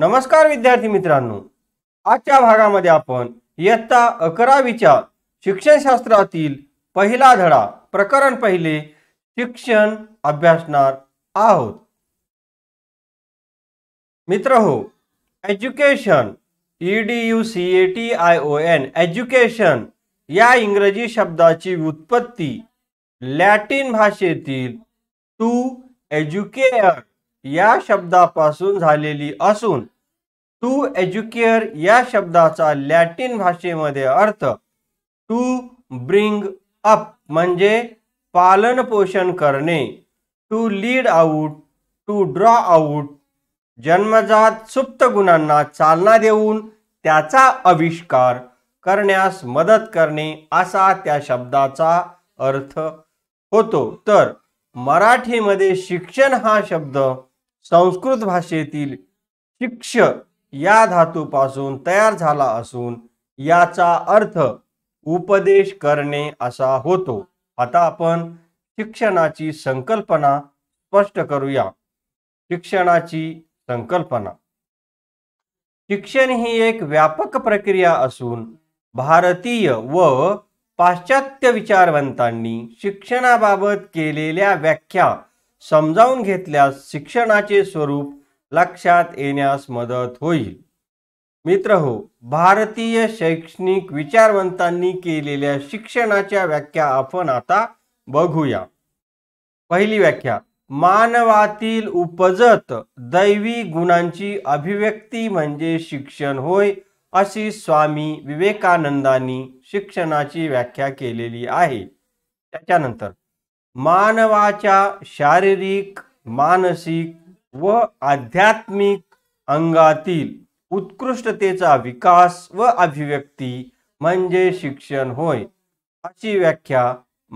नमस्कार विद्यार्थी मित्रांनो आजच्या भागामध्ये आपण इयत्ता अकरावीच्या शिक्षणशास्त्रातील पहिला धडा प्रकरण पहिले शिक्षण अभ्यासणार आहोत मित्र हो education E D U C A T I O N education या इंग्रजी शब्दाची व्युत्पत्ती लॅटिन भाषेतील टू एज्युकेअर या शब्दापासून झालेली असून टू एज्युकेअर या शब्दाचा लॅटिन भाषेमध्ये अर्थ टू ब्रिंग अप म्हणजे पालन पोषण करणे to lead out to draw out जन्मजात सुप्त गुणांना चालना देऊन त्याचा आविष्कार करण्यास मदत करणे असा त्या शब्दाचा अर्थ होतो तर मराठीमध्ये शिक्षण हा शब्द संस्कृत भाषेतील शिक्ष या धातूपासून तयार झाला असून याचा अर्थ उपदेश करणे असा होतो आता आपण शिक्षणाची संकल्पना स्पष्ट करूया शिक्षणाची संकल्पना शिक्षण ही एक व्यापक प्रक्रिया असून भारतीय व पाश्चात्य विचारवंतांनी शिक्षणाबाबत केलेल्या व्याख्या समजावून घेतल्यास शिक्षणाचे स्वरूप लक्षात येण्यास मदत होईल मित्र हो भारतीय शैक्षणिक विचारवंतांनी केलेल्या शिक्षणाच्या व्याख्या आपण आता बघूया पहिली व्याख्या मानवातील उपजत दैवी गुणांची अभिव्यक्ती म्हणजे शिक्षण होय अशी स्वामी विवेकानंदांनी शिक्षणाची व्याख्या केलेली आहे त्याच्यानंतर मानवाच्या शारीरिक मानसिक व आध्यात्मिक अंगातील उत्कृष्टतेचा विकास व अभिव्यक्ती म्हणजे शिक्षण होय अशी व्याख्या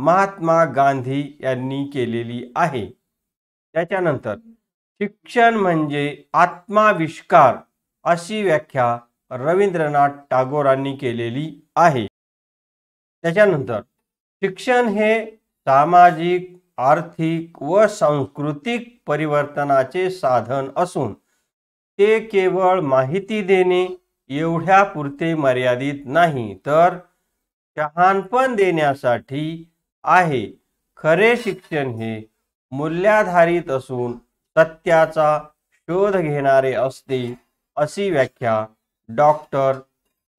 महात्मा गांधी यांनी केलेली आहे त्याच्यानंतर शिक्षण म्हणजे आत्माविष्कार अशी व्याख्या रवींद्रनाथ टागोरांनी केलेली आहे त्याच्यानंतर शिक्षण हे सामाजिक आर्थिक व सांस्कृतिक परिवर्तनाचे साधन असून ते केवळ माहिती देणे एवढ्या पुरते मर्यादित नाही तर शहाणपण देण्यासाठी आहे खरे शिक्षण हे मूल्याधारित असून सत्याचा शोध घेणारे असते अशी व्याख्या डॉक्टर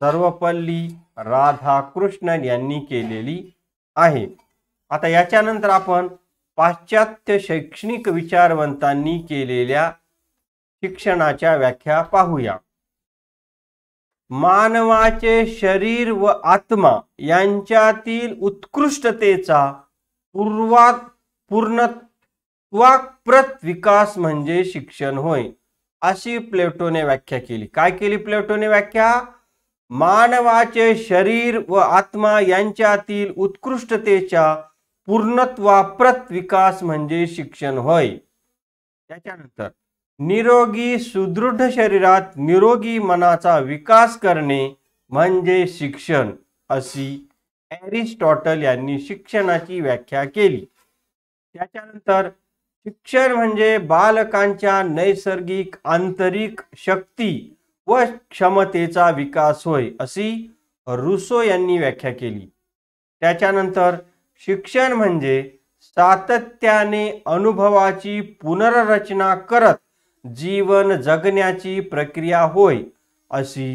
सर्वपल्ली राधाकृष्णन यांनी केलेली आहे आता याच्यानंतर आपण पाश्चात्य शैक्षणिक विचारवंतांनी केलेल्या शिक्षणाच्या व्याख्या पाहूया मानवाचे शरीर व आत्मा यांच्यातील उत्कृष्टतेचा पूर्वात पूर्णत्वाप्रत विकास म्हणजे शिक्षण होय अशी प्लेटोने व्याख्या केली काय केली प्लेटोने व्याख्या मानवाचे शरीर व आत्मा यांच्यातील उत्कृष्टतेच्या पूर्णत्वाप्रत विकास म्हणजे शिक्षण होय त्याच्यानंतर निरोगी सुदृढ शरीरात निरोगी मनाचा विकास करणे म्हणजे शिक्षण अशी ॲरिस्टॉटल यांनी शिक्षणाची व्याख्या केली त्याच्यानंतर शिक्षण म्हणजे बालकांच्या नैसर्गिक आंतरिक शक्ती व क्षमतेचा विकास होय अशी रुसो यांनी व्याख्या केली त्याच्यानंतर शिक्षण म्हणजे सातत्याने अनुभवाची पुनर्रचना करत जीवन जगण्याची प्रक्रिया होय अशी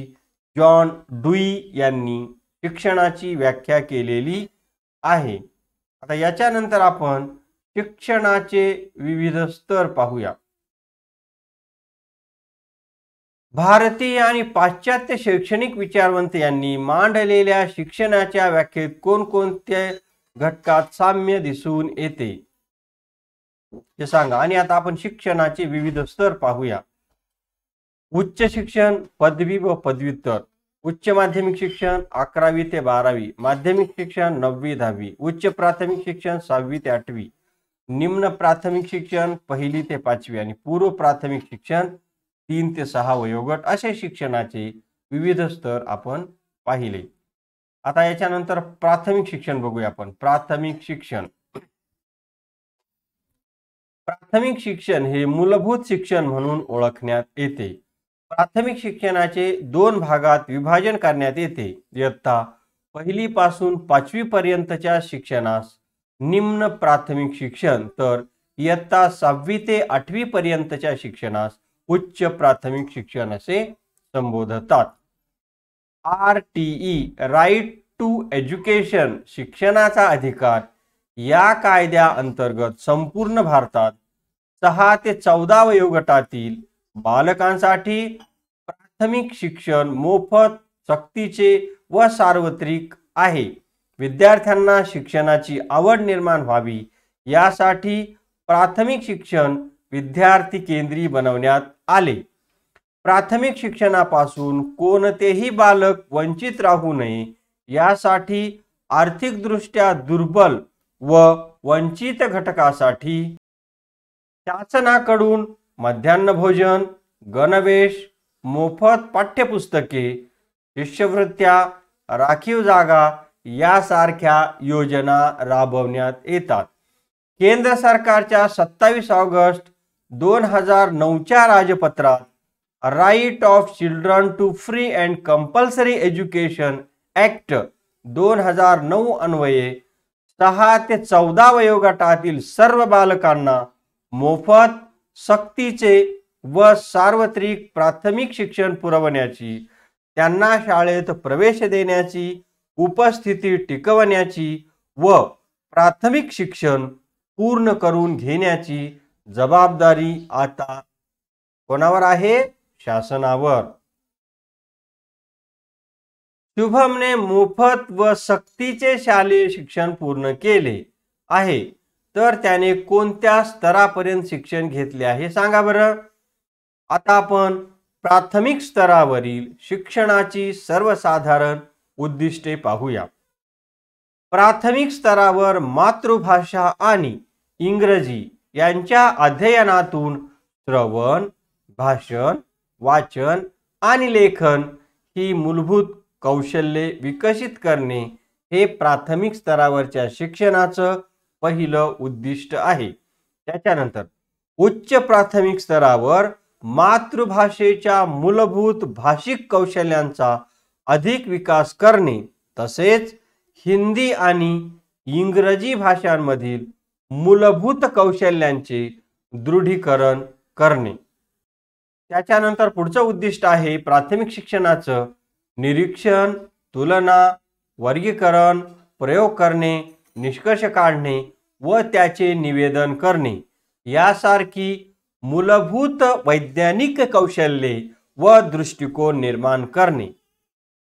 जॉन डुई यांनी शिक्षणाची व्याख्या केलेली आहे आता याच्यानंतर आपण शिक्षणाचे विविध स्तर पाहूया भारतीय आणि पाश्चात्य शैक्षणिक विचारवंत यांनी मांडलेल्या शिक्षणाच्या व्याख्येत कोणकोणते घटकात साम्य दिसून येते हे सांगा आणि आता आपण शिक्षणाचे विविध स्तर पाहूया उच्च शिक्षण पदवी व पदव्युत्तर उच्च माध्यमिक शिक्षण अकरावी ते बारावी माध्यमिक शिक्षण नववी दहावी उच्च प्राथमिक शिक्षण सहावी ते आठवी निम्न प्राथमिक शिक्षण पहिली ते पाचवी आणि पूर्व प्राथमिक शिक्षण तीन ते सहा वयोगट असे शिक्षणाचे विविध स्तर आपण पाहिले आता याच्यानंतर प्राथमिक शिक्षण बघूया आपण प्राथमिक शिक्षण प्राथमिक शिक्षण हे मूलभूत शिक्षण म्हणून ओळखण्यात येते प्राथमिक शिक्षणाचे दोन भागात विभाजन करण्यात येते इयत्ता पहिली पासून पाचवी पर्यंतच्या शिक्षणास निम्न प्राथमिक शिक्षण तर इयत्ता सहावी ते आठवी पर्यंतच्या शिक्षणास उच्च प्राथमिक शिक्षण असे संबोधतात R T E right to education शिक्षणाचा अधिकार या कायद्या अंतर्गत संपूर्ण भारतात सहा ते चौदा वयोगटातील बालकांसाठी प्राथमिक शिक्षण मोफत सक्तीचे व सार्वत्रिक आहे विद्यार्थ्यांना शिक्षणाची आवड निर्माण व्हावी यासाठी प्राथमिक शिक्षण विद्यार्थी केंद्री बनवण्यात आले प्राथमिक शिक्षणापासून कोणतेही बालक वंचित राहू नये यासाठी आर्थिकदृष्ट्या दुर्बल व वंचित घटकासाठी शासनाकडून मध्यान्ह भोजन गणवेश मोफत पाठ्यपुस्तके शिष्यवृत्त्या राखीव जागा यासारख्या योजना राबवण्यात येतात केंद्र सरकारच्या सत्तावीस ऑगस्ट दोन हजार नऊच्या राजपत्रात right of children to free and compulsory education act दोन हजार नऊ अन्वये सहा ते चौदा वयोगटातील सर्व बालकांना मोफत सक्तीचे व सार्वत्रिक प्राथमिक शिक्षण पुरवण्याची त्यांना शाळेत प्रवेश देण्याची उपस्थिती टिकवण्याची व प्राथमिक शिक्षण पूर्ण करून घेण्याची जबाबदारी आता कोणावर आहे शासनावर शुभमने मोफत व सक्तीचे शालेय शिक्षण पूर्ण केले आहे तर त्याने कोणत्या स्तरापर्यंत शिक्षण घेतले आहे सांगा बरं आता आपण प्राथमिक स्तरावरील शिक्षणाची सर्वसाधारण उद्दिष्टे पाहूया प्राथमिक स्तरावर मातृभाषा आणि इंग्रजी यांच्या अध्ययनातून श्रवण भाषण वाचन आणि लेखन ही मूलभूत कौशल्ये विकसित करणे हे प्राथमिक स्तरावरच्या शिक्षणाचं पहिलं उद्दिष्ट आहे त्याच्यानंतर उच्च प्राथमिक स्तरावर मातृभाषेच्या मूलभूत भाषिक कौशल्यांचा अधिक विकास करणे तसेच हिंदी आणि इंग्रजी भाषांमधील मूलभूत कौशल्यांचे दृढीकरण करणे त्याच्यानंतर पुढचं उद्दिष्ट आहे प्राथमिक शिक्षणाचं निरीक्षण तुलना वर्गीकरण प्रयोग करणे निष्कर्ष काढणे व त्याचे निवेदन करणे यासारखी मूलभूत वैज्ञानिक कौशल्ये व दृष्टिकोन निर्माण करणे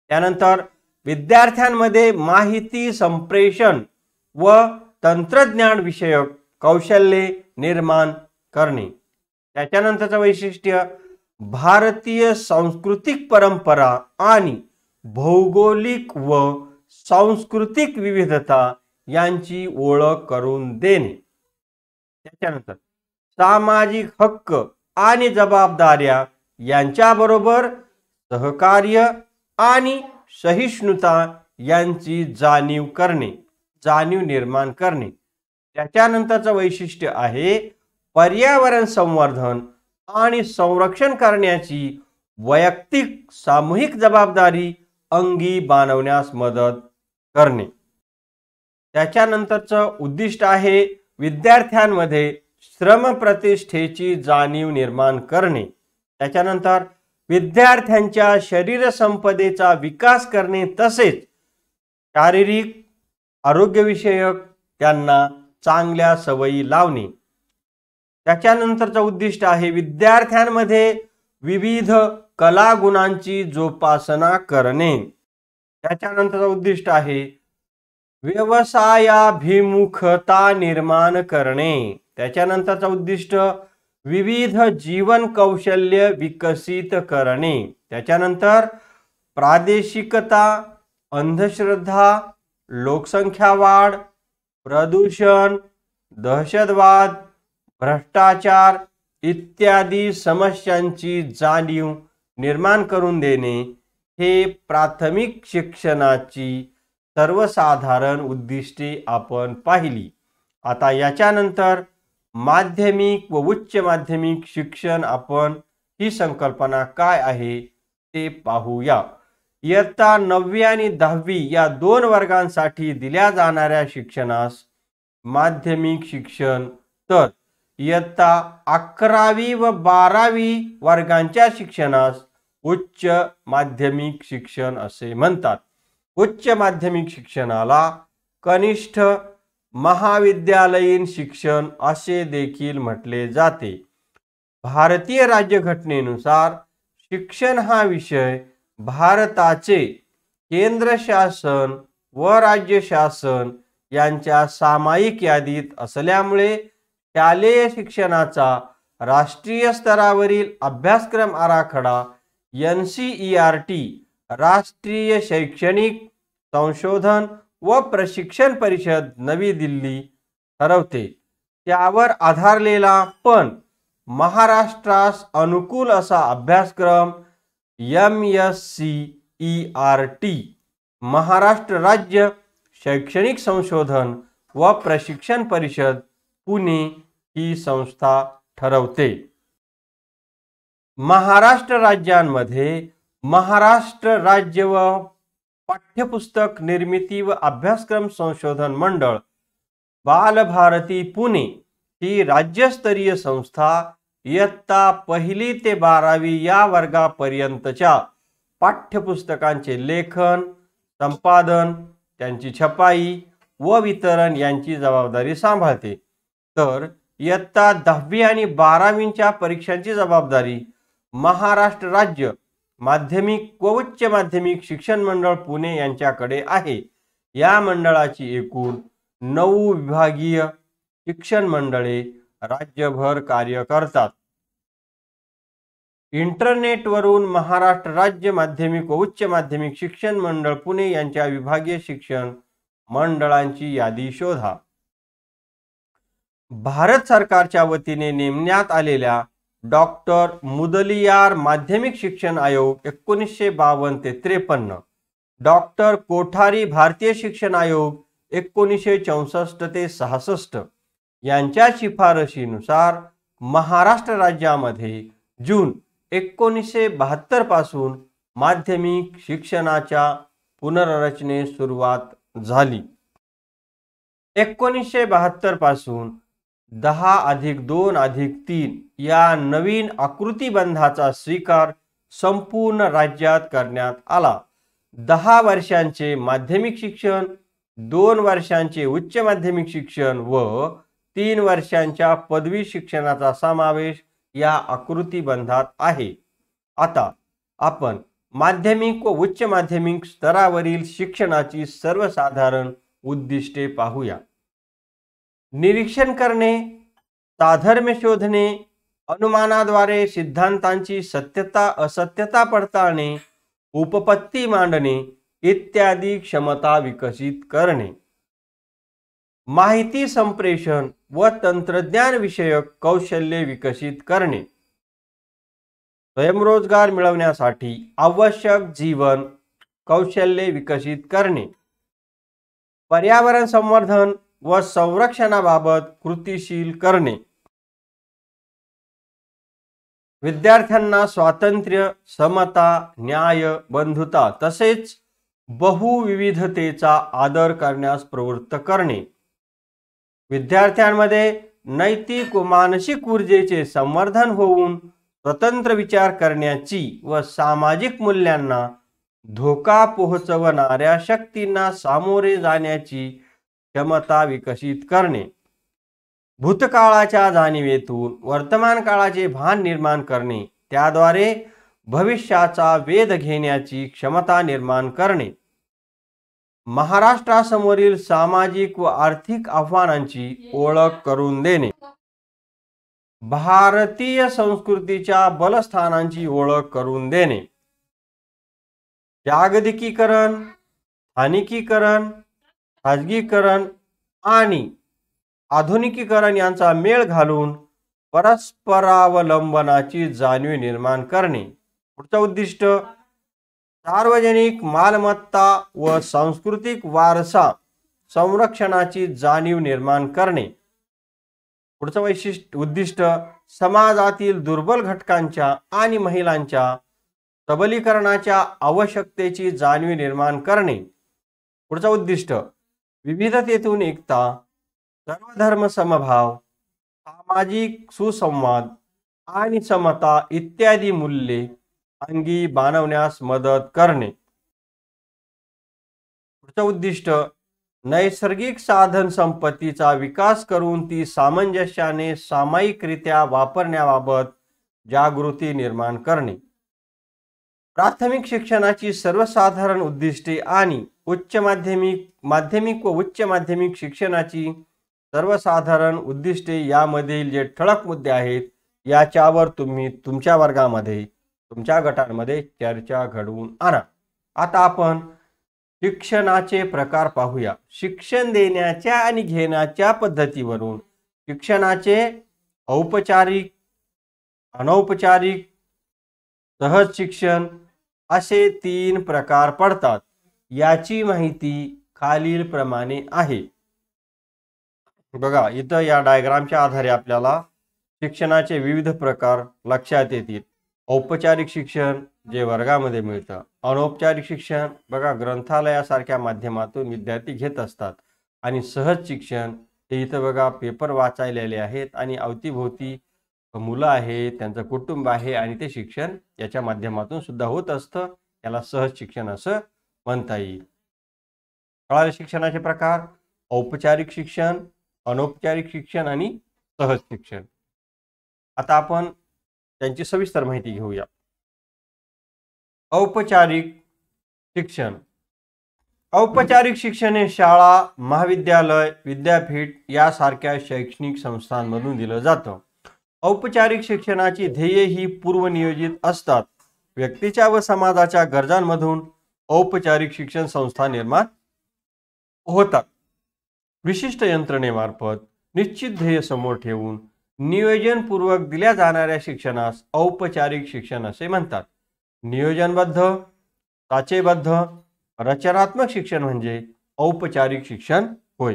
त्यानंतर विद्यार्थ्यांमध्ये माहिती संप्रेषण व तंत्रज्ञान विषयक कौशल्ये निर्माण करणे त्याच्यानंतरचं वैशिष्ट्य भारतीय सांस्कृतिक परंपरा आणि भौगोलिक व सांस्कृतिक विविधता यांची ओळख करून देणे त्याच्यानंतर सामाजिक हक्क आणि जबाबदाऱ्या यांच्याबरोबर सहकार्य आणि सहिष्णुता यांची जाणीव करणे जाणीव निर्माण करणे त्याच्यानंतरचं वैशिष्ट्य आहे पर्यावरण संवर्धन आणि संरक्षण करण्याची वैयक्तिक सामूहिक जबाबदारी अंगी बांधवण्यास मदत करणे त्याच्यानंतरचं उद्दिष्ट आहे विद्यार्थ्यांमध्ये श्रम प्रतिष्ठेची जाणीव निर्माण करणे त्याच्यानंतर विद्यार्थ्यांच्या शरीर संपदेचा विकास करणे तसेच शारीरिक आरोग्यविषयक त्यांना चांगल्या सवयी लावणे त्याच्यानंतरचं उद्दिष्ट आहे विद्यार्थ्यांमध्ये विविध कला गुणांची जोपासना करणे त्याच्यानंतरचं उद्दिष्ट आहे व्यवसायाभिमुखता निर्माण करणे त्याच्यानंतरचं उद्दिष्ट विविध जीवन कौशल्य विकसित करणे त्याच्यानंतर प्रादेशिकता अंधश्रद्धा लोकसंख्या वाढ प्रदूषण दहशतवाद भ्रष्टाचार इत्यादी समस्यांची जाणीव निर्माण करून देणे हे प्राथमिक शिक्षणाची सर्वसाधारण उद्दिष्टे आपण पाहिली आता याच्यानंतर माध्यमिक व उच्च माध्यमिक शिक्षण आपण ही संकल्पना काय आहे ते पाहूया इयत्ता नववी आणि दहावी या दोन वर्गांसाठी दिल्या जाणाऱ्या शिक्षणास माध्यमिक शिक्षण तर इयत्ता अकरावी व बारावी वर्गांच्या शिक्षणास उच्च माध्यमिक शिक्षण असे म्हणतात उच्च माध्यमिक शिक्षणाला कनिष्ठ महाविद्यालयीन शिक्षण असे देखील म्हटले जाते भारतीय राज्यघटनेनुसार शिक्षण हा विषय भारताचे केंद्र शासन व राज्य शासन यांच्या सामायिक यादीत असल्यामुळे शालेय शिक्षणाचा राष्ट्रीय स्तरावरील अभ्यासक्रम आराखडा N C E R T राष्ट्रीय शैक्षणिक संशोधन व प्रशिक्षण परिषद नवी दिल्ली ठरवते त्यावर आधारलेला पण महाराष्ट्रास अनुकूल असा अभ्यासक्रम M S C E R T Maharashtra राज्य शैक्षणिक संशोधन व प्रशिक्षण परिषद पुणे ही संस्था ठरवते महाराष्ट्र राज्यांमध्ये महाराष्ट्र राज्य व पाठ्यपुस्तक निर्मिती व अभ्यासक्रम संशोधन मंडळ बालभारती पुणे ही राज्यस्तरीय संस्था इयत्ता पहिली ते बारावी या वर्गापर्यंतच्या पाठ्यपुस्तकांचे लेखन संपादन त्यांची छपाई व वितरण यांची जबाबदारी सांभाळते तर इयत्ता दहावी आणि बारावीच्या परीक्षांची जबाबदारी महाराष्ट्र राज्य माध्यमिक व उच्च माध्यमिक शिक्षण मंडळ पुणे यांच्याकडे आहे या मंडळाची एकूण नऊ विभागीय शिक्षण मंडळे राज्यभर कार्य करतात इंटरनेटवरून महाराष्ट्र राज्य माध्यमिक व उच्च माध्यमिक शिक्षण मंडळ पुणे यांच्या विभागीय शिक्षण मंडळांची यादी शोधा भारत सरकारच्या वतीने नेमण्यात आलेल्या डॉक्टर मुदलियार माध्यमिक शिक्षण आयोग एकोणीसशे बावन्न ते त्रेपन्न डॉक्टर कोठारी भारतीय शिक्षण आयोग एकोणीसशे चौसष्ट ते सहासष्ट यांच्या शिफारशीनुसार महाराष्ट्र राज्यामध्ये जून एकोणीसशे बहात्तर पासून माध्यमिक शिक्षणाच्या पुनर्रचने सुरुवात झाली एकोणीसशे बहात्तर पासून दहा अधिक दोन अधिक तीन या नवीन आकृतीबंधाचा स्वीकार संपूर्ण राज्यात करण्यात आला दहा वर्षांचे माध्यमिक शिक्षण दोन वर्षांचे उच्च माध्यमिक शिक्षण व तीन वर्षांच्या पदवी शिक्षणाचा समावेश या आकृतीबंधात आहे आता आपण माध्यमिक व उच्च माध्यमिक स्तरावरील शिक्षणाची सर्वसाधारण उद्दिष्टे पाहूया निरीक्षण करणे साधर्म्य शोधणे अनुमानाद्वारे सिद्धांतांची सत्यता असत्यता पडताळणे उपपत्ती मांडणे इत्यादी क्षमता विकसित करणे माहिती संप्रेषण व तंत्रज्ञान विषयक कौशल्ये विकसित करणे स्वयंरोजगार मिळवण्यासाठी आवश्यक जीवन कौशल्ये विकसित करणे पर्यावरण संवर्धन व संरक्षणाबाबत कृतीशील करणे विद्यार्थ्यांना स्वातंत्र्य समता न्याय बंधुता तसेच बहुविविधतेचा आदर करण्यास प्रवृत्त करणे विद्यार्थ्यांमध्ये नैतिक व मानसिक ऊर्जेचे संवर्धन होऊन स्वतंत्र विचार करण्याची व सामाजिक मूल्यांना धोका पोहोचवणाऱ्या शक्तींना सामोरे जाण्याची क्षमता विकसित करणे भूतकाळाच्या जाणीवेतून वर्तमान काळाचे भान निर्माण करणे त्याद्वारे भविष्याचा वेध घेण्याची क्षमता निर्माण करणे महाराष्ट्रासमोरील सामाजिक व आर्थिक आव्हानांची ओळख करून देणे भारतीय संस्कृतीच्या बलस्थानांची ओळख करून देणे जागतिकीकरण हानिकीकरण खाजगीकरण आणि आधुनिकीकरण यांचा मेळ घालून परस्परावलंबनाची जाणीव निर्माण करणे पुढचं उद्दिष्ट सार्वजनिक मालमत्ता व सांस्कृतिक वारसा संरक्षणाची जाणीव निर्माण करणे पुढचं वैशिष्ट्य उद्दिष्ट समाजातील दुर्बल घटकांच्या आणि महिलांच्या सबलीकरणाच्या आवश्यकतेची जाणीव निर्माण करणे पुढचं उद्दिष्ट विविधतेतून एकता सर्वधर्म समभाव सामाजिक सुसंवाद आणि समता इत्यादी मूल्ये अंगी बाणवण्यास मदत करणे पुढचं उद्दिष्ट नैसर्गिक साधन संपत्तीचा विकास करून ती सामंजस्याने सामायिकरित्या वापरण्याबाबत जागृती निर्माण करणे प्राथमिक शिक्षणाची सर्वसाधारण उद्दिष्टे आणि उच्च माध्यमिक माध्यमिक व उच्च माध्यमिक शिक्षणाची सर्वसाधारण उद्दिष्टे यामधील जे ठळक मुद्दे आहेत याच्यावर तुम्ही तुमच्या वर्गामध्ये तुमच्या गटांमध्ये चर्चा घडवून आणा आता आपण शिक्षणाचे प्रकार पाहूया शिक्षण देण्याच्या आणि घेण्याच्या पद्धतीवरून शिक्षणाचे औपचारिक अनौपचारिक सहज शिक्षण असे तीन प्रकार पडतात याची माहिती खालीलप्रमाणे आहे बघा इथं या डायग्रामच्या आधारे आपल्याला शिक्षणाचे विविध प्रकार लक्षात येतील औपचारिक शिक्षण जे वर्गामध्ये मिळतं अनौपचारिक शिक्षण बघा ग्रंथालयासारख्या माध्यमातून विद्यार्थी घेत असतात आणि सहज शिक्षण हे इथं बघा पेपर वाचायलेले आहेत आणि अवतीभोवती मुलं आहे त्यांचं कुटुंब आहे आणि ते शिक्षण याच्या माध्यमातून सुद्धा होत असतं याला सहज शिक्षण असं म्हणता येईल शाळा शिक्षणाचे प्रकार औपचारिक शिक्षण अनौपचारिक शिक्षण आणि सहज शिक्षण आता आपण त्यांची सविस्तर माहिती घेऊया औपचारिक शिक्षण औपचारिक शिक्षण हे शाळा महाविद्यालय विद्यापीठ यासारख्या शैक्षणिक संस्थांमधून दिलं जातं औपचारिक शिक्षणाची ध्येय ही पूर्वनियोजित असतात व्यक्तीच्या व समाजाच्या गरजांमधून औपचारिक शिक्षण संस्था निर्माण होतात विशिष्ट यंत्रणेमार्फत निश्चित ध्येय समोर ठेवून नियोजनपूर्वक दिल्या जाणाऱ्या शिक्षणास औपचारिक शिक्षण असे म्हणतात नियोजनबद्ध साचेबद्ध रचनात्मक शिक्षण म्हणजे औपचारिक शिक्षण होय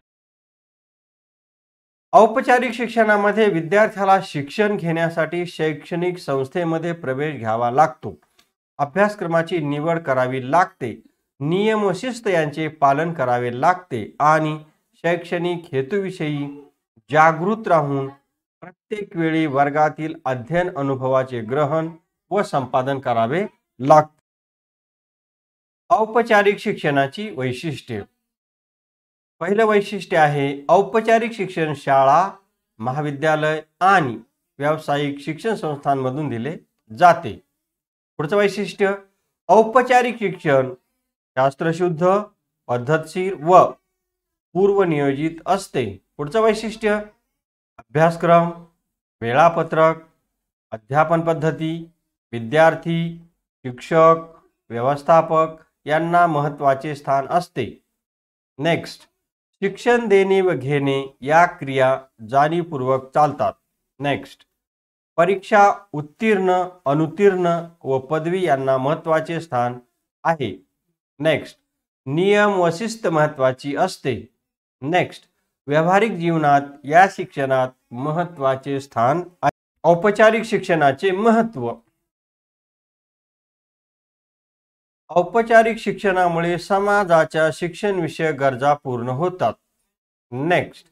औपचारिक शिक्षणामध्ये विद्यार्थ्याला शिक्षण घेण्यासाठी शैक्षणिक संस्थेमध्ये प्रवेश घ्यावा लागतो अभ्यासक्रमाची निवड करावी लागते नियम शिस्त यांचे पालन करावे लागते आणि शैक्षणिक हेतूविषयी जागृत राहून प्रत्येक वेळी वर्गातील अध्ययन अनुभवाचे ग्रहण व संपादन करावे लागते औपचारिक शिक्षणाची वैशिष्ट्ये पहिलं वैशिष्ट्य आहे औपचारिक शिक्षण शाळा महाविद्यालय आणि व्यावसायिक शिक्षण संस्थांमधून दिले जाते पुढचं वैशिष्ट्य औपचारिक शिक्षण शास्त्रशुद्ध पद्धतशीर व पूर्वनियोजित असते पुढचं वैशिष्ट्य अभ्यासक्रम वेळापत्रक अध्यापन पद्धती विद्यार्थी शिक्षक व्यवस्थापक यांना महत्त्वाचे स्थान असते नेक्स्ट शिक्षण देणे व घेणे या क्रिया जाणीवपूर्वक चालतात नेक्स्ट परीक्षा उत्तीर्ण अनुत्तीर्ण व पदवी यांना महत्वाचे स्थान आहे नेक्स्ट नियम व शिस्त महत्वाची असते नेक्स्ट व्यावहारिक जीवनात या शिक्षणात महत्वाचे स्थान औपचारिक शिक्षणाचे महत्व औपचारिक शिक्षणामुळे समाजाच्या शिक्षणविषयक गरजा पूर्ण होतात नेक्स्ट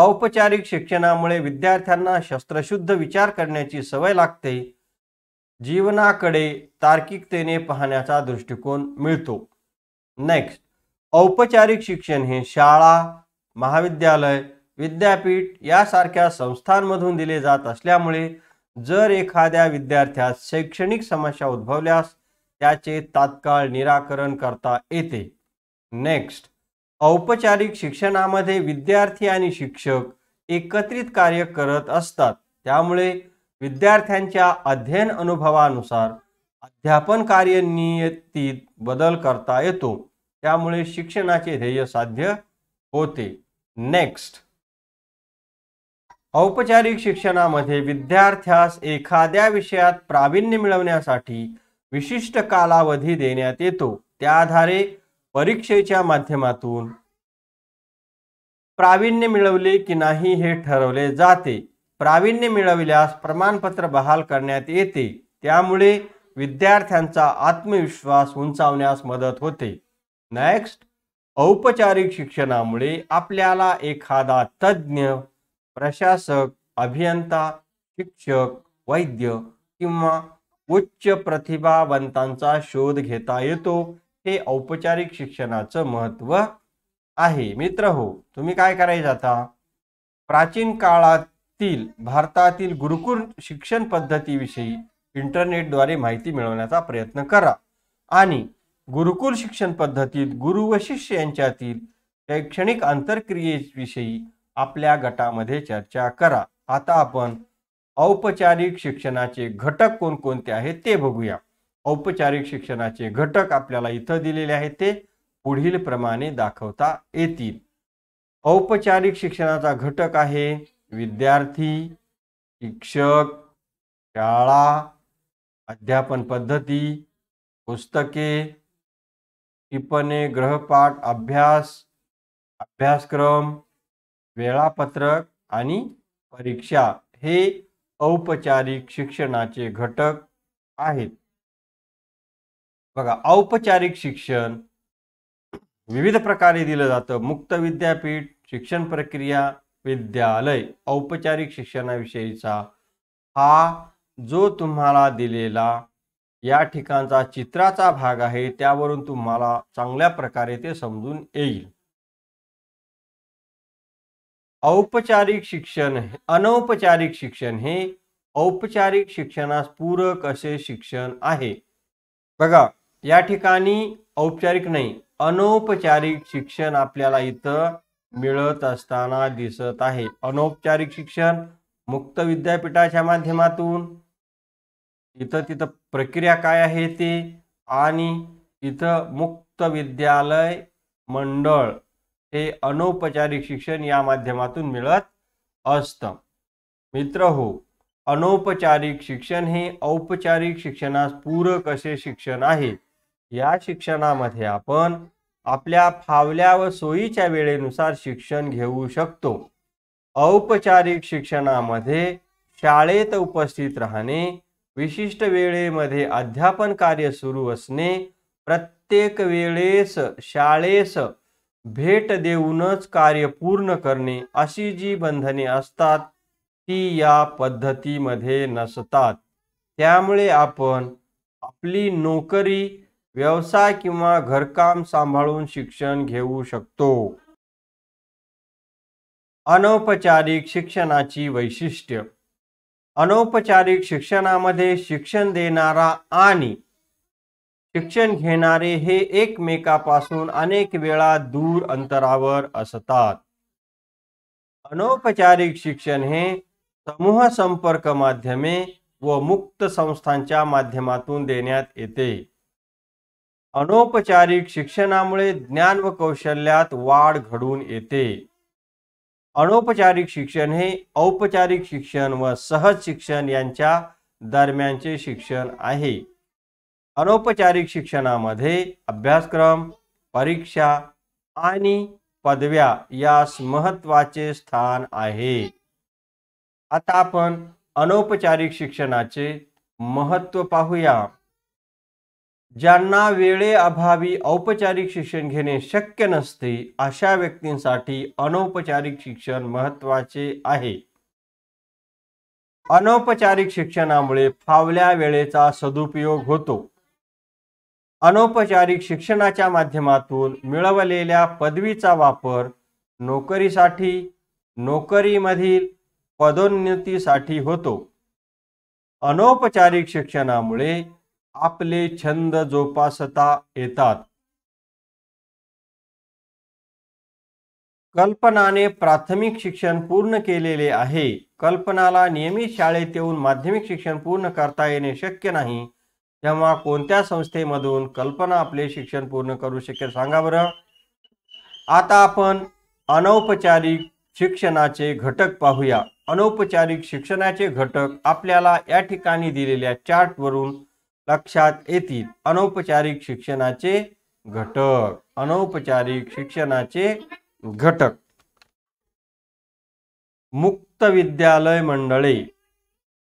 औपचारिक शिक्षणामुळे विद्यार्थ्यांना शस्त्रशुद्ध विचार करण्याची सवय लागते जीवनाकडे तार्किकतेने पाहण्याचा दृष्टिकोन मिळतो नेक्स्ट औपचारिक शिक्षण हे शाळा महाविद्यालय विद्यापीठ यासारख्या संस्थांमधून दिले जात असल्यामुळे जर एखाद्या विद्यार्थ्यास शैक्षणिक समस्या उद्भवल्यास त्याचे तात्काळ निराकरण करता येते नेक्स्ट औपचारिक शिक्षणामध्ये विद्यार्थी आणि शिक्षक एकत्रित कार्य करत असतात त्यामुळे विद्यार्थ्यांच्या अध्ययन अनुभवानुसार अध्यापन नियतीत बदल करता येतो त्यामुळे शिक्षणाचे ध्येय साध्य होते नेक्स्ट औपचारिक शिक्षणामध्ये विद्यार्थ्यास एखाद्या विषयात प्रावीण्य मिळवण्यासाठी विशिष्ट कालावधी देण्यात येतो त्या आधारे परीक्षेच्या माध्यमातून प्रावीण्य मिळवले की नाही हे ठरवले जाते प्रावीण्य मिळविल्यास प्रमाणपत्र बहाल करण्यात येते त्यामुळे विद्यार्थ्यांचा आत्मविश्वास उंचावण्यास मदत होते नेक्स्ट औपचारिक शिक्षणामुळे आपल्याला एखादा तज्ज्ञ प्रशासक अभियंता शिक्षक वैद्य किंवा उच्च प्रतिभावंतांचा शोध घेता येतो हे औपचारिक शिक्षणाचं महत्त्व आहे मित्र हो तुम्ही काय करायचं आता प्राचीन काळातील भारतातील गुरुकुल शिक्षण पद्धतीविषयी इंटरनेटद्वारे माहिती मिळवण्याचा प्रयत्न करा आणि गुरुकुल शिक्षण पद्धतीत गुरु व शिष्य यांच्यातील शैक्षणिक आंतरक्रियेविषयी आपल्या गटामध्ये चर्चा करा आता आपण औपचारिक शिक्षणाचे घटक कोणकोणते आहेत ते बघूया औपचारिक शिक्षणाचे घटक आपल्याला इथं दिलेले आहेत ते पुढील प्रमाणे दाखवता येतील औपचारिक शिक्षणाचा घटक आहे विद्यार्थी शिक्षक शाळा अध्यापन पद्धती पुस्तके टिपणे ग्रहपाठ अभ्यास अभ्यासक्रम वेळापत्रक आणि परीक्षा हे औपचारिक शिक्षणाचे घटक आहेत बघा औपचारिक शिक्षण विविध प्रकारे दिलं जातं मुक्त विद्यापीठ शिक्षण प्रक्रिया विद्यालय औपचारिक शिक्षणाविषयीचा हा जो तुम्हाला दिलेला या ठिकाणचा चित्राचा भाग आहे त्यावरून तुम्हाला चांगल्या प्रकारे ते समजून येईल औपचारिक शिक्षण अनौपचारिक शिक्षण हे औपचारिक शिक्षणास पूरक असे शिक्षण आहे बघा या ठिकाणी औपचारिक नाही अनौपचारिक शिक्षण आपल्याला इथं मिळत असताना दिसत आहे अनौपचारिक शिक्षण मुक्त विद्यापीठाच्या माध्यमातून इथं तिथं प्रक्रिया काय आहे ते आणि इथं मुक्त विद्यालय मंडळ हे अनौपचारिक शिक्षण या माध्यमातून मिळत असतं मित्र हो अनौपचारिक शिक्षण हे औपचारिक शिक्षणास पूरक असे शिक्षण आहे या शिक्षणामध्ये आपण आपल्या फावल्या व सोयीच्या वेळेनुसार शिक्षण घेऊ शकतो औपचारिक शिक्षणामध्ये शाळेत उपस्थित राहणे विशिष्ट वेळेमध्ये अध्यापन कार्य सुरू असणे प्रत्येक वेळेस शाळेस भेट देऊनच कार्य पूर्ण करणे अशी जी बंधने असतात ती या पद्धतीमध्ये नसतात त्यामुळे आपण आपली नोकरी व्यवसाय किंवा घरकाम सांभाळून शिक्षण घेऊ शकतो अनौपचारिक शिक्षणाची वैशिष्ट्य अनौपचारिक शिक्षणामध्ये शिक्षण देणारा आणि शिक्षण घेणारे हे एकमेकापासून अनेक वेळा दूर अंतरावर असतात अनौपचारिक शिक्षण हे समूह संपर्क माध्यमे व मुक्त संस्थांच्या माध्यमातून देण्यात येते अनौपचारिक शिक्षणामुळे ज्ञान व कौशल्यात वाढ घडून येते अनौपचारिक शिक्षण हे औपचारिक शिक्षण व सहज शिक्षण यांच्या दरम्यानचे शिक्षण आहे अनौपचारिक शिक्षणामध्ये अभ्यासक्रम परीक्षा आणि पदव्या यास महत्वाचे स्थान आहे आता आपण अनौपचारिक शिक्षणाचे महत्त्व पाहूया ज्यांना वेळेअभावी औपचारिक शिक्षण घेणे शक्य नसते अशा व्यक्तींसाठी अनौपचारिक शिक्षण महत्वाचे आहे अनौपचारिक शिक्षणामुळे फावल्या वेळेचा सदुपयोग होतो अनौपचारिक शिक्षणाच्या माध्यमातून मिळवलेल्या पदवीचा वापर नोकरीसाठी नोकरीमधील पदोन्नतीसाठी होतो अनौपचारिक शिक्षणामुळे आपले छंद जोपासता येतात कल्पनाने प्राथमिक शिक्षण पूर्ण केलेले आहे कल्पनाला नियमित शाळेत येऊन माध्यमिक शिक्षण पूर्ण करता येणे शक्य नाही तेव्हा कोणत्या संस्थेमधून कल्पना आपले शिक्षण पूर्ण करू शकेल सांगा बरं आता आपण अनौपचारिक शिक्षणाचे घटक पाहूया अनौपचारिक शिक्षणाचे घटक आपल्याला या ठिकाणी दिलेल्या चार्टवरून लक्षात येतील अनौपचारिक शिक्षणाचे घटक अनौपचारिक शिक्षणाचे घटक मुक्त विद्यालय मंडळे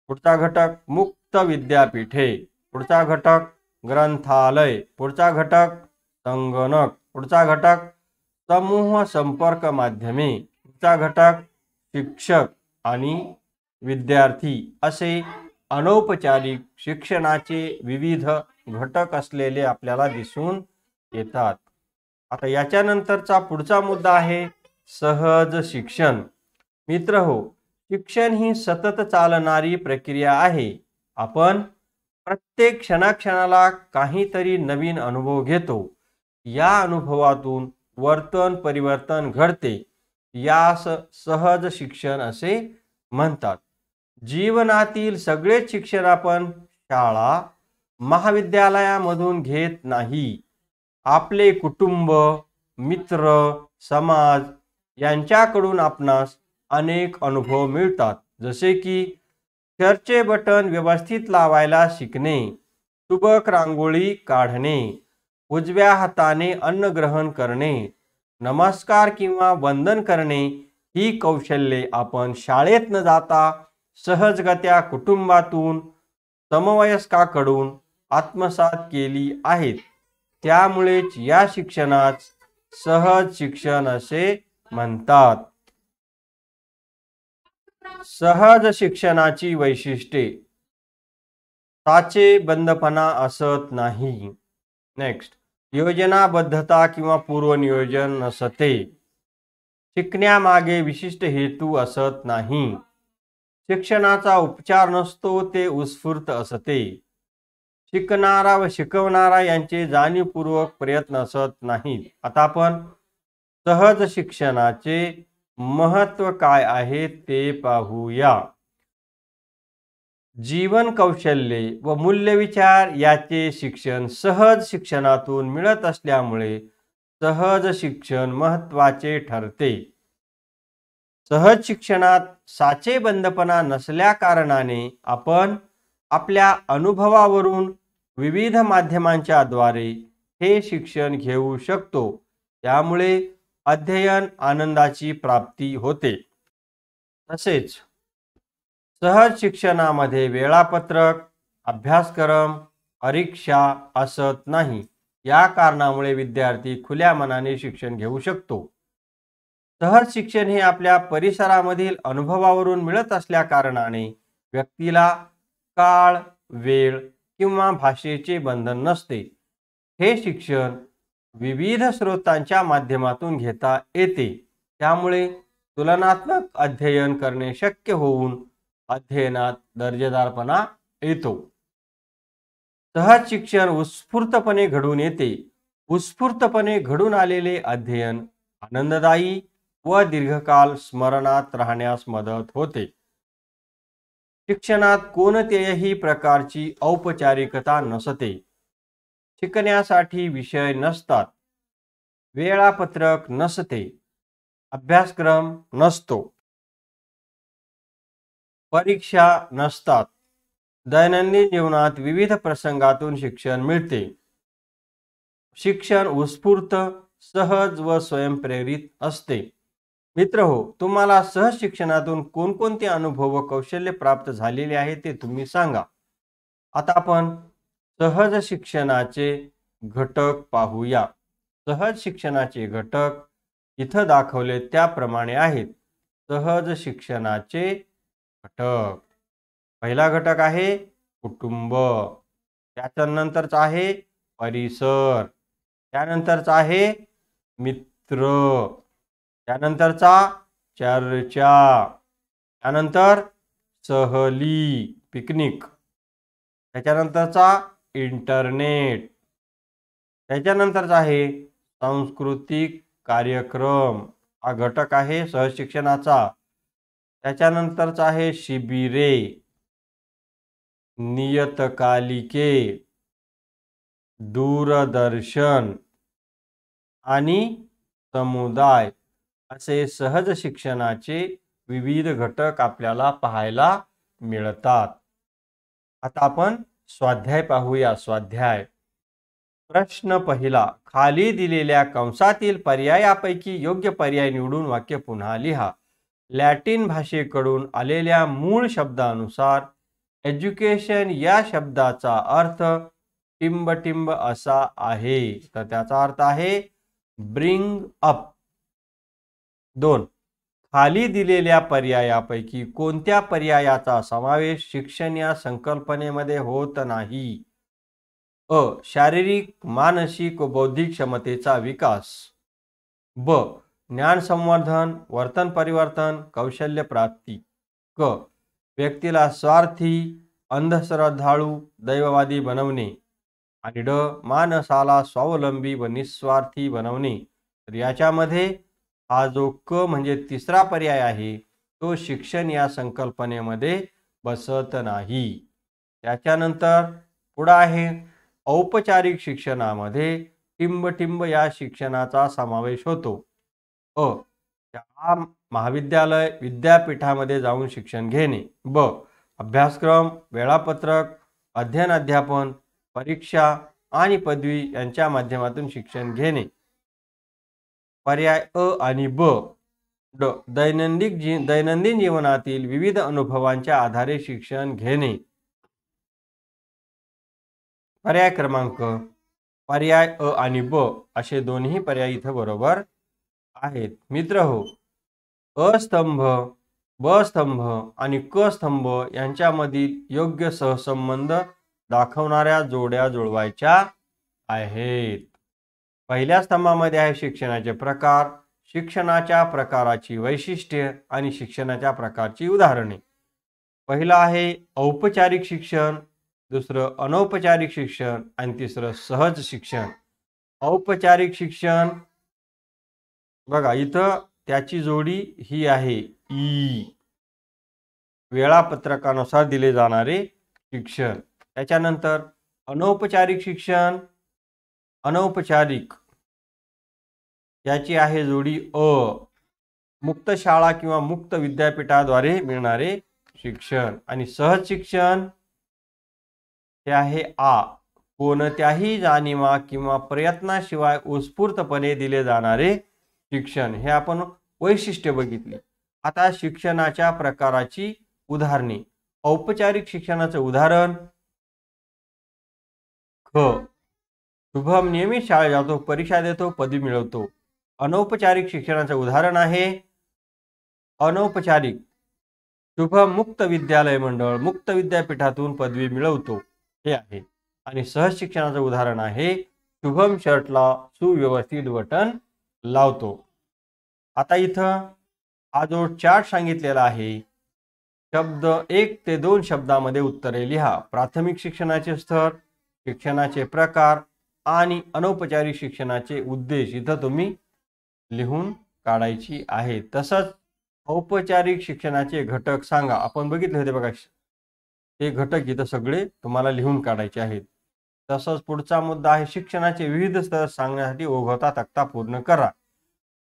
पुढचा घटक मुक्त विद्यापीठे पुढचा घटक ग्रंथालय पुढचा घटक संगणक पुढचा घटक समूह संपर्क माध्यमे पुढचा घटक शिक्षक आणि विद्यार्थी असे अनौपचारिक शिक्षणाचे विविध घटक असलेले आपल्याला दिसून येतात आता याच्यानंतरचा पुढचा मुद्दा आहे सहज शिक्षण मित्र हो शिक्षण ही सतत चालणारी प्रक्रिया आहे आपण प्रत्येक क्षणाक्षणाला काहीतरी नवीन अनुभव घेतो या अनुभवातून वर्तन परिवर्तन घडते यास सहज शिक्षण असे म्हणतात जीवनातील सगळेच शिक्षण आपण शाळा महाविद्यालयामधून घेत नाही आपले कुटुंब मित्र समाज यांच्याकडून आपणास अनेक अनुभव मिळतात जसे की चर्चे बटन व्यवस्थित लावायला शिकणे सुबक रांगोळी काढणे उजव्या हाताने अन्न ग्रहण करणे नमस्कार किंवा वंदन करणे ही कौशल्ये आपण शाळेत न जाता सहजगत्या कुटुंबातून समवयस्काकडून आत्मसात केली आहेत त्यामुळेच या शिक्षणास सहज शिक्षण असे म्हणतात सहज शिक्षणाची वैशिष्ट्ये साचे बंदपणा असत नाही नेक्स्ट योजनाबद्धता किंवा पूर्वनियोजन नसते शिकण्यामागे विशिष्ट हेतू असत नाही शिक्षणाचा उपचार नसतो ते उत्स्फूर्त असते शिकणारा व शिकवणारा यांचे जाणीवपूर्वक प्रयत्न असत नाहीत आता आपण सहज शिक्षणाचे महत्व काय आहे ते पाहूया जीवन कौशल्ये व मूल्यविचार याचे शिक्षण सहज शिक्षणातून मिळत असल्यामुळे सहज शिक्षण महत्वाचे ठरते सहज शिक्षणात साचे बंदपणा नसल्या कारणाने आपण आपल्या अनुभवावरून विविध माध्यमांच्या द्वारे हे शिक्षण घेऊ शकतो त्यामुळे अध्ययन आनंदाची प्राप्ती होते तसेच सहज शिक्षणामध्ये वेळापत्रक अभ्यासक्रम परीक्षा असत नाही या कारणामुळे विद्यार्थी खुल्या मनाने शिक्षण घेऊ शकतो सहज शिक्षण हे आपल्या परिसरामधील अनुभवावरून मिळत असल्या कारणाने व्यक्तीला काळ वेळ किंवा भाषेचे बंधन नसते हे शिक्षण विविध स्रोतांच्या माध्यमातून घेता येते त्यामुळे तुलनात्मक अध्ययन करणे शक्य होऊन अध्ययनात दर्जेदारपणा येतो सहज शिक्षण उत्स्फूर्तपणे घडून येते उत्स्फूर्तपणे घडून आलेले अध्ययन आनंददायी व दीर्घकाल स्मरणात राहण्यास मदत होते शिक्षणात कोणत्याही प्रकारची औपचारिकता नसते शिकण्यासाठी विषय नसतात वेळापत्रक नसते अभ्यासक्रम नसतो परीक्षा नसतात दैनंदिन जीवनात विविध प्रसंगातून शिक्षण मिळते शिक्षण उत्स्फूर्त सहज व स्वयंप्रेरित असते मित्र हो तुम्हाला सहज शिक्षणातून कोणकोणते अनुभव व कौशल्य प्राप्त झालेले आहे ते तुम्ही सांगा आता आपण सहज शिक्षणाचे घटक पाहूया सहज शिक्षणाचे घटक इथं दाखवले त्याप्रमाणे आहेत सहज शिक्षणाचे घटक पहिला घटक आहे कुटुंब त्याच्यानंतरच आहे परिसर त्यानंतरच आहे मित्र त्यानंतरचा चर्चा त्यानंतर सहली पिकनिक त्याच्यानंतरचा इंटरनेट त्याच्यानंतरचा आहे सांस्कृतिक कार्यक्रम हा घटक आहे सहशिक्षणाचा त्याच्यानंतरचा आहे शिबिरे नियतकालिके दूरदर्शन आणि समुदाय असे सहज शिक्षणाचे विविध घटक आपल्याला पाहायला मिळतात आता आपण स्वाध्याय पाहूया स्वाध्याय प्रश्न पहिला खाली दिलेल्या कंसातील पर्यायापैकी योग्य पर्याय निवडून वाक्य पुन्हा लिहा लॅटिन भाषेकडून आलेल्या मूळ शब्दानुसार एज्युकेशन या शब्दाचा अर्थ टिंबटिंब असा आहे तर त्याचा अर्थ आहे ब्रिंग अप दोन खाली दिलेल्या पर्यायापैकी कोणत्या पर्यायाचा समावेश शिक्षण या संकल्पनेमध्ये होत नाही अ शारीरिक मानसिक व बौद्धिक क्षमतेचा विकास ब ज्ञान संवर्धन वर्तन परिवर्तन कौशल्य प्राप्ती क व्यक्तीला स्वार्थी अंधश्रद्धाळू दैववादी बनवणे आणि ड मानसाला स्वावलंबी व निस्वार्थी बनवणे तर याच्यामध्ये हा जो क म्हणजे तिसरा पर्याय आहे तो शिक्षण या संकल्पनेमध्ये बसत नाही त्याच्यानंतर पुढं आहे औपचारिक शिक्षणामध्ये टिंबटिंब या शिक्षणाचा समावेश होतो अ शाळा महाविद्यालय विद्यापीठामध्ये जाऊन शिक्षण घेणे ब अभ्यासक्रम वेळापत्रक अध्ययन अध्यापन परीक्षा आणि पदवी यांच्या माध्यमातून शिक्षण घेणे पर्याय अ आणि ब ड दैनंदिन जी दैनंदिन जीवनातील विविध अनुभवांच्या आधारे शिक्षण घेणे पर्याय क्रमांक पर्याय अ आणि ब असे दोन्ही पर्याय इथं बरोबर आहेत मित्र हो अस्तंभ ब स्तंभ आणि क स्तंभ यांच्यामधील योग्य सहसंबंध दाखवणाऱ्या जोड्या जुळवायच्या आहेत पहिल्या स्तंभामध्ये आहे शिक्षणाचे प्रकार शिक्षणाच्या प्रकाराची वैशिष्ट्ये आणि शिक्षणाच्या प्रकारची उदाहरणे पहिलं आहे औपचारिक शिक्षण दुसरं अनौपचारिक शिक्षण आणि तिसरं सहज शिक्षण औपचारिक शिक्षण बघा इथं त्याची जोडी ही आहे ई वेळापत्रकानुसार दिले जाणारे शिक्षण त्याच्यानंतर अनौपचारिक शिक्षण अनौपचारिक याची आहे जोडी अ मुक्त शाळा किंवा मुक्त विद्यापीठाद्वारे मिळणारे शिक्षण आणि सहज शिक्षण हे आहे आ कोणत्याही जाणीवा किंवा प्रयत्नाशिवाय उत्स्फूर्तपणे दिले जाणारे शिक्षण हे आपण वैशिष्ट्य बघितले आता शिक्षणाच्या प्रकाराची उदाहरणे औपचारिक शिक्षणाचं उदाहरण ख शुभम नियमित शाळेत जातो परीक्षा देतो पदवी मिळवतो अनौपचारिक शिक्षणाचं उदाहरण आहे अनौपचारिक शुभम मुक्त विद्यालय मंडळ मुक्त विद्यापीठातून पदवी मिळवतो हे आहे आणि सहज शिक्षणाचं उदाहरण आहे शुभम शर्टला सुव्यवस्थित बटन लावतो आता इथं हा जो चार्ट सांगितलेला आहे शब्द एक ते दोन शब्दामध्ये उत्तरे लिहा प्राथमिक शिक्षणाचे स्तर शिक्षणाचे प्रकार आणि अनौपचारिक शिक्षणाचे उद्देश इथं तुम्ही लिहून काढायची आहे तसंच औपचारिक शिक्षणाचे घटक सांगा आपण बघितले होते बघा हे घटक इथं सगळे तुम्हाला लिहून काढायचे आहेत तसंच पुढचा मुद्दा आहे शिक्षणाचे विविध स्तर सांगण्यासाठी ओघवता तक्ता पूर्ण करा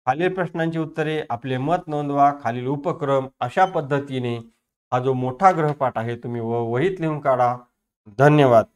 खालील प्रश्नांची उत्तरे आपले मत नोंदवा खालील उपक्रम अशा पद्धतीने हा जो मोठा ग्रहपाठ आहे तुम्ही व वहीत लिहून काढा धन्यवाद